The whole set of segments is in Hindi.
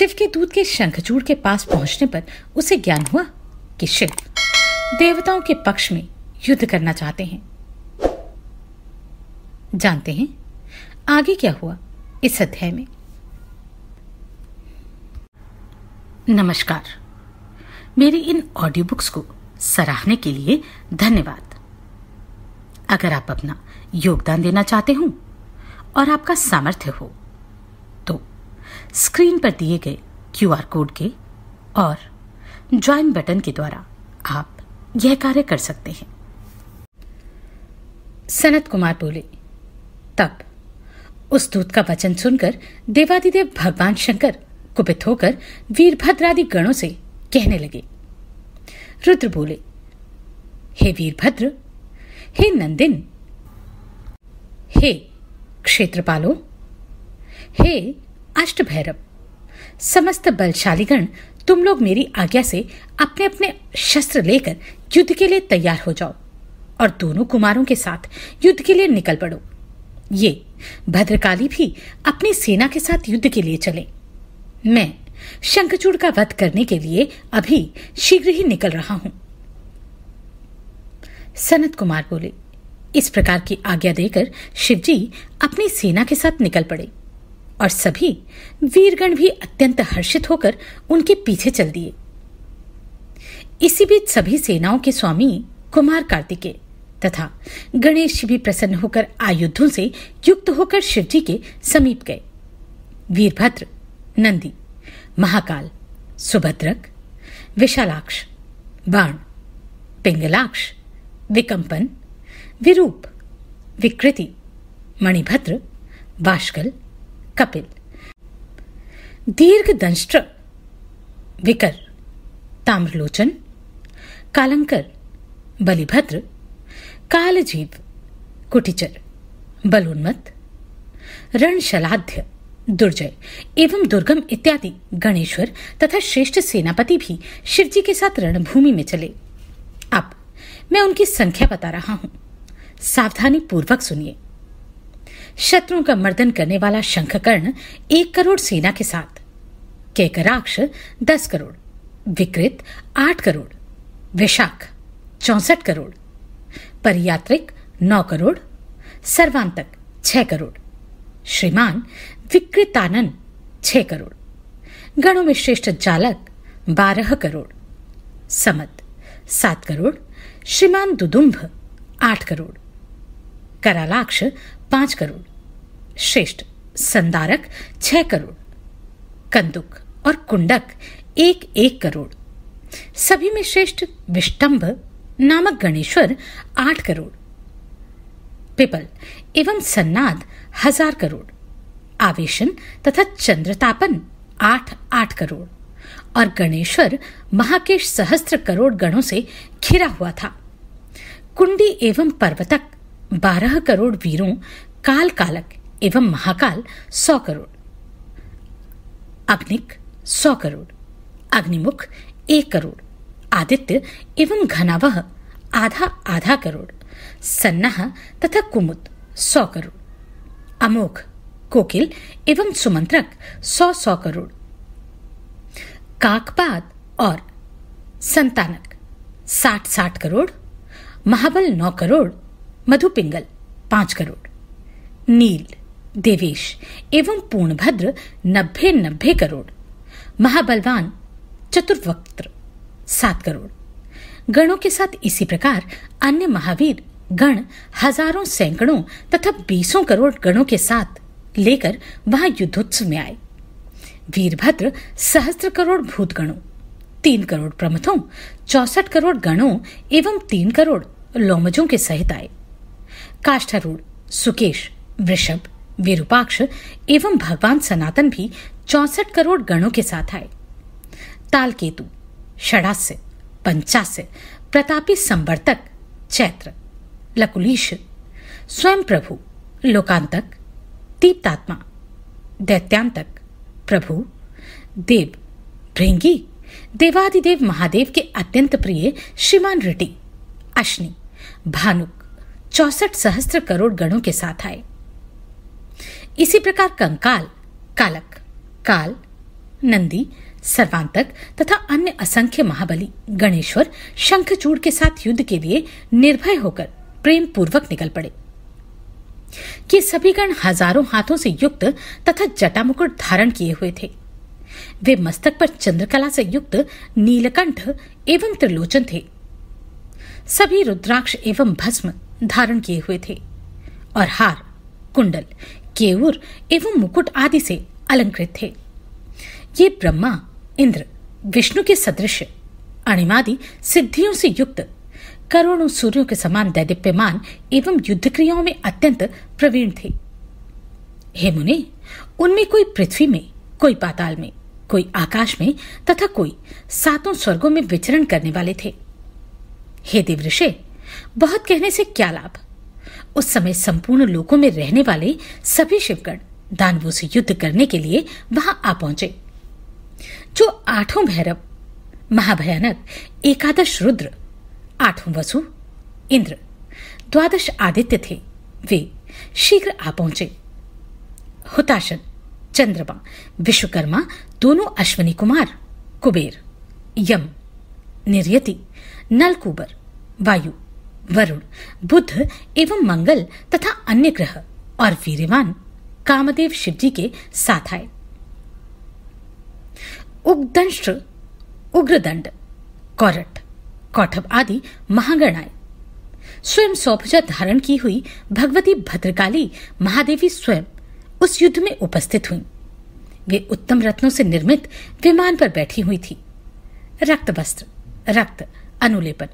शिव के दूत के शंखचूड़ के पास पहुंचने पर उसे ज्ञान हुआ कि शिव देवताओं के पक्ष में युद्ध करना चाहते हैं जानते हैं आगे क्या हुआ इस अध्याय में नमस्कार मेरी इन ऑडियो बुक्स को सराहने के लिए धन्यवाद अगर आप अपना योगदान देना चाहते हो और आपका सामर्थ्य हो स्क्रीन पर दिए गए क्यूआर कोड के और ज्वाइन बटन के द्वारा आप यह कार्य कर सकते हैं सनत कुमार बोले तब उस दूत का वचन सुनकर देवादिदेव भगवान शंकर कुपित होकर वीरभद्रादि गणों से कहने लगे रुद्र बोले हे वीरभद्र हे नंदिन हे क्षेत्रपालो हे अष्ट भैरव समस्त बलशालीगण तुम लोग मेरी आज्ञा से अपने अपने शस्त्र लेकर युद्ध के लिए तैयार हो जाओ और दोनों कुमारों के साथ युद्ध के लिए निकल पड़ो ये भद्रकाली भी अपनी सेना के साथ युद्ध के लिए चले मैं शंखचूड़ का वध करने के लिए अभी शीघ्र ही निकल रहा हूं सनत कुमार बोले इस प्रकार की आज्ञा देकर शिवजी अपनी सेना के साथ निकल पड़े और सभी वीरगण भी अत्यंत हर्षित होकर उनके पीछे चल दिए इसी बीच सभी सेनाओं के स्वामी कुमार कार्तिकेय तथा गणेश भी प्रसन्न होकर आयुद्धों से युक्त होकर शिवजी के समीप गए वीरभद्र नंदी महाकाल सुभद्रक विशालाक्ष बाण पिंगलाक्ष विकंपन विरूप विकृति मणिभद्र बाष्कल कपिल दीर्घ दंष्ट्र विकर ताम्रलोचन कालंकर बलिभद्र कालजीव कुटिचर बलोन्मत रणशलाध्य दुर्जय एवं दुर्गम इत्यादि गणेश्वर तथा श्रेष्ठ सेनापति भी शिवजी के साथ रणभूमि में चले अब मैं उनकी संख्या बता रहा हूं सावधानी पूर्वक सुनिए शत्रु का मर्दन करने वाला शंखकर्ण एक करोड़ सेना के साथ केकराक्ष दस करोड़ विकृत आठ करोड़ विशाख चौसठ करोड़ परियात्रिक नौ करोड़ सर्वांतक छह करोड़ श्रीमान विकृतानंद छह करोड़ गणों में श्रेष्ठ जालक बारह करोड़ समत सात करोड़ श्रीमान दुदुम्भ आठ करोड़ करालाक्ष पांच करोड़ श्रेष्ठ संदारक छह करोड़ कंदुक और कुंडक एक एक करोड़ सभी में श्रेष्ठ विष्टंभ नामक गणेश्वर आठ करोड़ पिपल एवं सन्नाद हजार करोड़ आवेशन तथा चंद्रतापन आठ आठ करोड़ और गणेश्वर महाकेश सहस्त्र करोड़ गणों से घिरा हुआ था कुंडी एवं पर्वतक बारह करोड़ वीरों काल कालक एवं महाकाल सौ करोड़ अग्निक सौ करोड़ अग्निमुख एक करोड़ आदित्य एवं घनावह आधा आधा करोड़ सन्नाह तथा कुमुद सौ करोड़ अमोख कोकिल एवं सुमंत्रक सौ सौ करोड़ काकपात और संतानक साठ साठ करोड़ महाबल नौ करोड़ मधु पिंगल पांच करोड़ नील देवेश एवं पूर्णभद्र नब्बे नब्बे करोड़ महाबलवान चतुर्वक्त्र सात करोड़ गणों के साथ इसी प्रकार अन्य महावीर गण हजारों सैकड़ों तथा बीसों करोड़ गणों के साथ लेकर वहां युद्धोत्सव में आए वीरभद्र सहस्त्र करोड़ भूत गणों तीन करोड़ प्रमथों चौसठ करोड़ गणों एवं तीन करोड़ लोमजों के सहित आए काष्ठारूढ़ सुकेश वृषभ विरूपाक्ष एवं भगवान सनातन भी चौसठ करोड़ गणों के साथ आए तालकेतु षडास्य पंचास्य प्रतापी संवर्तक चैत्र लकुलीश स्वयं प्रभु लोकांतक दीप्तात्मा दैत्यांतक प्रभु देव भृंगी देवादिदेव महादेव के अत्यंत प्रिय श्रीमान रिटी अश्नि भानु चौसठ सहस्त्र करोड़ गणों के साथ आए इसी प्रकार कंकाल कालक काल नंदी सर्वांतक तथा अन्य असंख्य महाबली गणेश्वर शंखचूड़ के साथ युद्ध के लिए निर्भय होकर प्रेम पूर्वक निकल पड़े ये सभी गण हजारों हाथों से युक्त तथा जटा मुकुट धारण किए हुए थे वे मस्तक पर चंद्रकला से युक्त नीलकंठ एवं त्रिलोचन थे सभी रुद्राक्ष एवं भस्म धारण किए हुए थे और हार कुंडल केवर एवं मुकुट आदि से अलंकृत थे ये ब्रह्मा इंद्र विष्णु के सदृश अणिमादि सिद्धियों से युक्त करोड़ों सूर्यों के समान दैदिप्यमान एवं युद्ध क्रियाओं में अत्यंत प्रवीण थे हे मुनि उनमें कोई पृथ्वी में कोई पाताल में कोई आकाश में तथा कोई सातों स्वर्गों में विचरण करने वाले थे हे दिवृषे बहुत कहने से क्या लाभ उस समय संपूर्ण लोकों में रहने वाले सभी शिवगण दानवों से युद्ध करने के लिए वहां आ पहुंचे जो आठों भैरव महाभयानक एकादश रुद्र आठों वसु इंद्र द्वादश आदित्य थे वे शीघ्र आ पहुंचे हुताशन चंद्रमा विश्वकर्मा दोनों अश्वनी कुमार कुबेर यम निर्यति नलकुबर वायु वरुण बुद्ध एवं मंगल तथा अन्य ग्रह और वीरवान कामदेव शिवजी के साथ आए उग्दंष्ट्र उग्रदंड कौरट कौठब आदि महागण आए स्वयं सौभुजा धारण की हुई भगवती भद्रकाली महादेवी स्वयं उस युद्ध में उपस्थित हुई वे उत्तम रत्नों से निर्मित विमान पर बैठी हुई थी रक्त वस्त्र रक्त अनुलेपन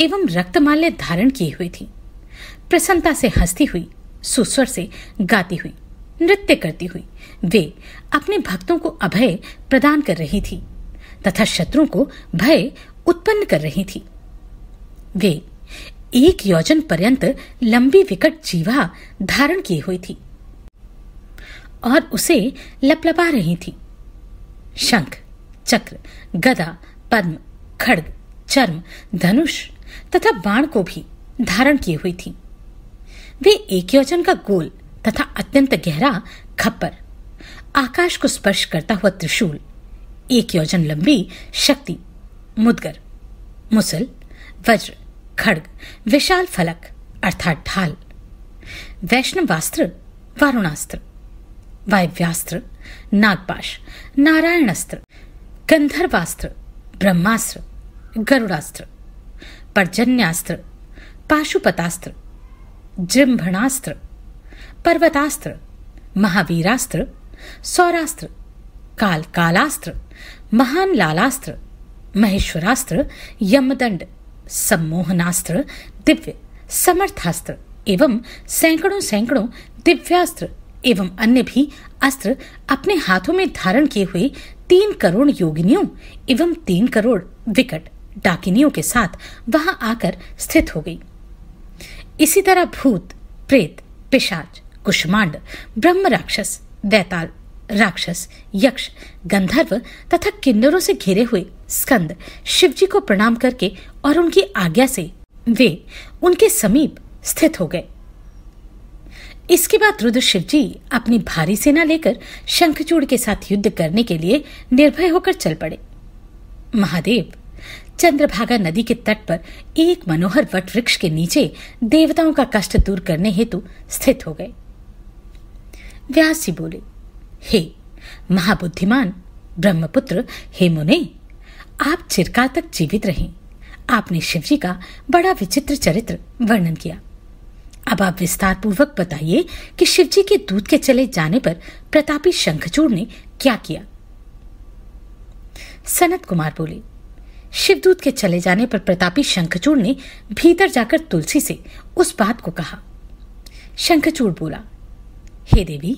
एवं रक्तमाल्य धारण किए हुए थी प्रसन्नता से हंसती हुई सुस्वर से गाती हुई नृत्य करती हुई वे अपने भक्तों को अभय प्रदान कर रही थी तथा शत्रु को भय उत्पन्न कर रही थी वे एक योजन पर्यंत लंबी विकट जीवा धारण किए हुई थी और उसे लपलपा रही थी शंख चक्र गदा पद्म खड़ग चर्म धनुष तथा बाण को भी धारण किए हुई थी वे एक योजन का गोल तथा अत्यंत गहरा खप्पर आकाश को स्पर्श करता हुआ त्रिशूल एक योजन लंबी शक्ति मुदगर मुसल वज्र खड़ग विशाल फलक अर्थात ढाल वैष्णवास्त्र वारुणास्त्र वायव्यास्त्र नागपाश नारायणास्त्र गंधर्वास्त्र ब्रह्मास्त्र गरुड़ास्त्र पर्जन्यास्त्र पाशुपतास्त्र जृंभणास्त्र पर्वतास्त्र महावीरास्त्र सौरास्त्र काल कालास्त्र महान लालास्त्र महेश्वरास्त्र यमदंड सम्मोहनास्त्र दिव्य समर्थास्त्र एवं सैकड़ों सैकड़ों दिव्यास्त्र एवं अन्य भी अस्त्र अपने हाथों में धारण किए हुए तीन करोड़ योगिनियों एवं तीन करोड़ विकट डाकिनियों के साथ वहां आकर स्थित हो गई इसी तरह भूत प्रेत पिशाच कुष्मांड ब्रह्म राक्षस दैताल राक्षस यक्ष गंधर्व तथा किन्नरों से घिरे हुए स्कंद शिवजी को प्रणाम करके और उनकी आज्ञा से वे उनके समीप स्थित हो गए इसके बाद रुद्र शिवजी अपनी भारी सेना लेकर शंखचूड़ के साथ युद्ध करने के लिए निर्भय होकर चल पड़े महादेव चंद्रभागा नदी के तट पर एक मनोहर वट वृक्ष के नीचे देवताओं का कष्ट दूर करने हेतु स्थित हो गए व्यास जी बोले हे महाबुद्धिमान ब्रह्मपुत्र हे मुने आप चिरकाल तक जीवित रहे आपने शिवजी का बड़ा विचित्र चरित्र वर्णन किया अब आप विस्तार पूर्वक बताइए कि शिवजी के दूध के चले जाने पर प्रतापी शंखचूड़ ने क्या किया सनत कुमार बोले शिवदूत के चले जाने पर प्रतापी शंखचूड़ ने भीतर जाकर तुलसी से उस बात को कहा शंखचूड़ बोला हे देवी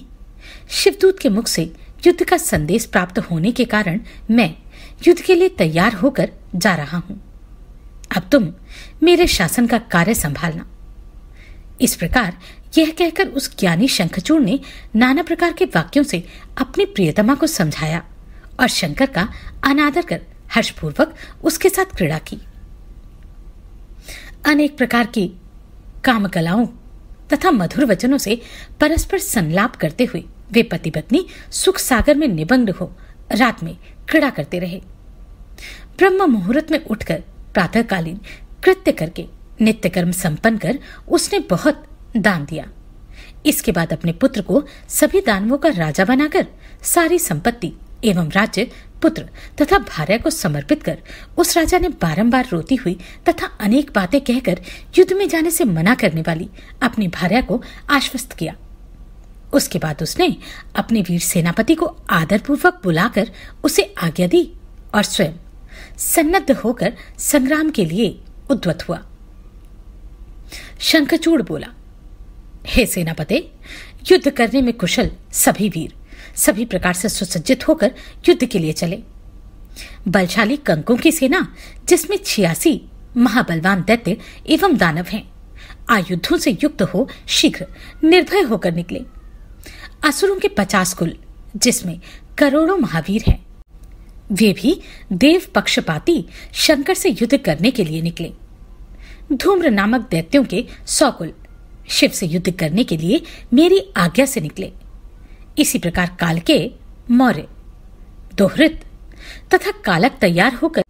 शिवदूत के मुख से युद्ध का संदेश प्राप्त होने के कारण मैं युद्ध के लिए तैयार होकर जा रहा हूं अब तुम मेरे शासन का कार्य संभालना इस प्रकार यह कहकर उस ज्ञानी शंखचूड़ ने नाना प्रकार के वाक्यों से अपनी प्रियतमा को समझाया और शंकर का अनादर कर हर्षपूर्वक उसके साथ क्रीड़ा की अनेक प्रकार की कामकलाओं तथा मधुर वचनों से परस्पर संलाप करते हुए वे पति पत्नी सुख सागर में निबंग हो रात में क्रीड़ा करते रहे ब्रह्म मुहूर्त में उठकर प्रातःकालीन कृत्य करके नित्य कर्म संपन्न कर उसने बहुत दान दिया इसके बाद अपने पुत्र को सभी दानवों का राजा बनाकर सारी संपत्ति एवं राज्य पुत्र तथा भार्य को समर्पित कर उस राजा ने बारंबार रोती हुई तथा अनेक बातें कहकर युद्ध में जाने से मना करने वाली अपनी भार्य को आश्वस्त किया उसके बाद उसने अपने वीर सेनापति को आदरपूर्वक बुलाकर उसे आज्ञा दी और स्वयं सन्नद्ध होकर संग्राम के लिए उद्वत हुआ शंखचूड़ बोला हे सेनापति युद्ध करने में कुशल सभी वीर सभी प्रकार से सुसज्जित होकर युद्ध के लिए चले बलशाली कंकों की सेना जिसमें छियासी महाबलवान दैत्य एवं दानव हैं आयुद्धों से युक्त हो शीघ्र निर्भय होकर निकले असुरों के पचास कुल जिसमें करोड़ों महावीर हैं वे भी देव पक्षपाती शंकर से युद्ध करने के लिए निकले धूम्र नामक दैत्यों के सौ कुल शिव से युद्ध करने के लिए मेरी आज्ञा से निकले इसी प्रकार काल के मौर्य दोहृत तथा कालक तैयार होकर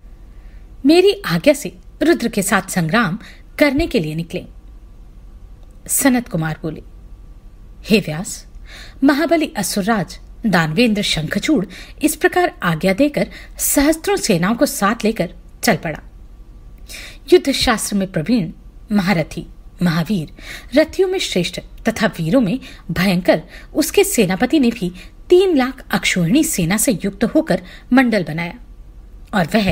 मेरी आज्ञा से रुद्र के साथ संग्राम करने के लिए निकले सनत कुमार बोले हे व्यास महाबली असुरराज दानवेंद्र शंखचूड़ इस प्रकार आज्ञा देकर सहस्त्रों सेनाओं को साथ लेकर चल पड़ा युद्ध शास्त्र में प्रवीण महारथी महावीर रथियों में श्रेष्ठ तथा वीरों में भयंकर उसके सेनापति ने भी तीन लाख अक्षोहिणी सेना से युक्त होकर मंडल बनाया और वह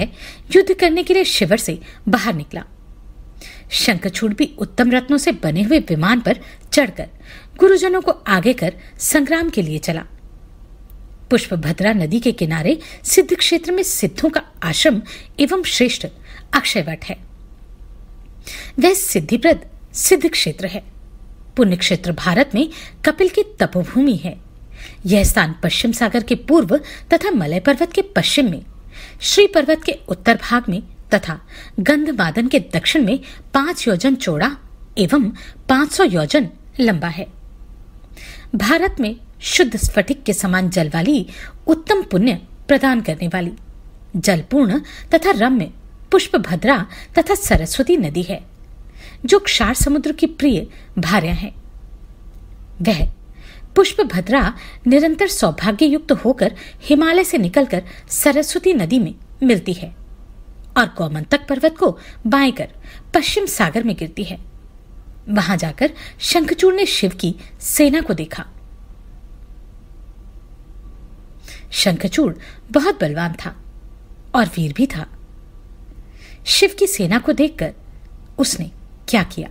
युद्ध करने के लिए शिविर से बाहर निकला शंखचूड़ भी उत्तम रत्नों से बने हुए विमान पर चढ़कर गुरुजनों को आगे कर संग्राम के लिए चला पुष्पभद्रा नदी के किनारे सिद्ध क्षेत्र में सिद्धों का आश्रम एवं श्रेष्ठ अक्षयवट है वह सिद्धिप्रद सिद्ध क्षेत्र है पुण्य क्षेत्र भारत में कपिल की तपोभूमि है यह स्थान पश्चिम सागर के पूर्व तथा मलय पर्वत के पश्चिम में श्री पर्वत के उत्तर भाग में तथा गंधमादन के दक्षिण में पांच योजन चौड़ा एवं 500 योजन लंबा है भारत में शुद्ध स्फटिक के समान जल वाली उत्तम पुण्य प्रदान करने वाली जलपूर्ण तथा रम्य पुष्प भद्रा तथा सरस्वती नदी है जो क्षार समुद्र की प्रिय भार्या हैं वह पुष्प भद्रा निरंतर सौभाग्य युक्त होकर हिमालय से निकलकर सरस्वती नदी में मिलती है और गौमंतक पर्वत को बाएं कर पश्चिम सागर में गिरती है वहां जाकर शंखचूड़ ने शिव की सेना को देखा शंखचूड़ बहुत बलवान था और वीर भी था शिव की सेना को देखकर उसने क्या किया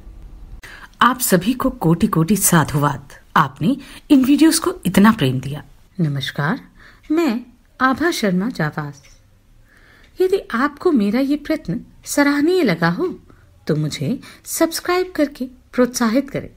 आप सभी को कोटि कोटि साधुवाद आपने इन वीडियोस को इतना प्रेम दिया नमस्कार मैं आभा शर्मा जावास यदि आपको मेरा ये प्रयत्न सराहनीय लगा हो तो मुझे सब्सक्राइब करके प्रोत्साहित करें